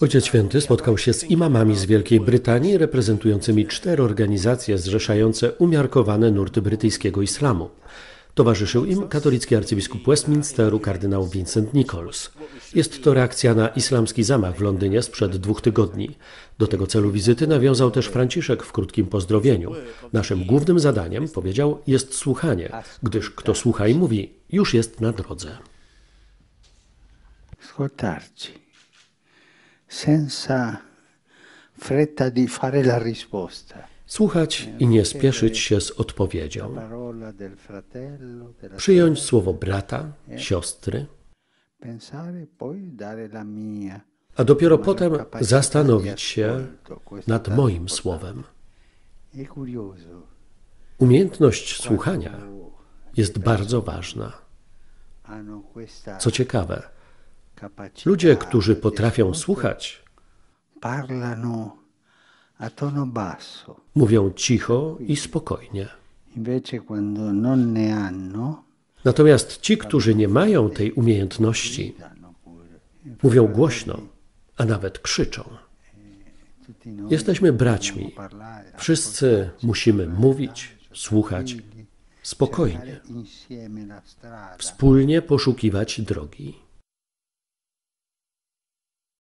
Ojciec Święty spotkał się z imamami z Wielkiej Brytanii reprezentującymi cztery organizacje zrzeszające umiarkowane nurty brytyjskiego islamu. Towarzyszył im katolicki arcybiskup Westminsteru kardynał Vincent Nichols. Jest to reakcja na islamski zamach w Londynie sprzed dwóch tygodni. Do tego celu wizyty nawiązał też Franciszek w krótkim pozdrowieniu. Naszym głównym zadaniem, powiedział, jest słuchanie, gdyż kto słucha i mówi, już jest na drodze. Ascoltarci, senza fretta di fare la risposta. Słuchać i nie spieszyć się z odpowiedzią. Przyjąć słowo brata, siostry, a dopiero potem zastanowić się nad moim słowem. Umiejętność słuchania jest bardzo ważna. Co ciekawe, ludzie, którzy potrafią słuchać, mówią cicho i spokojnie. Natomiast ci, którzy nie mają tej umiejętności, no, mówią głośno, a nawet krzyczą. Eh, Jesteśmy braćmi. Wszyscy musimy mówić, słuchać spokojnie, wspólnie poszukiwać drogi.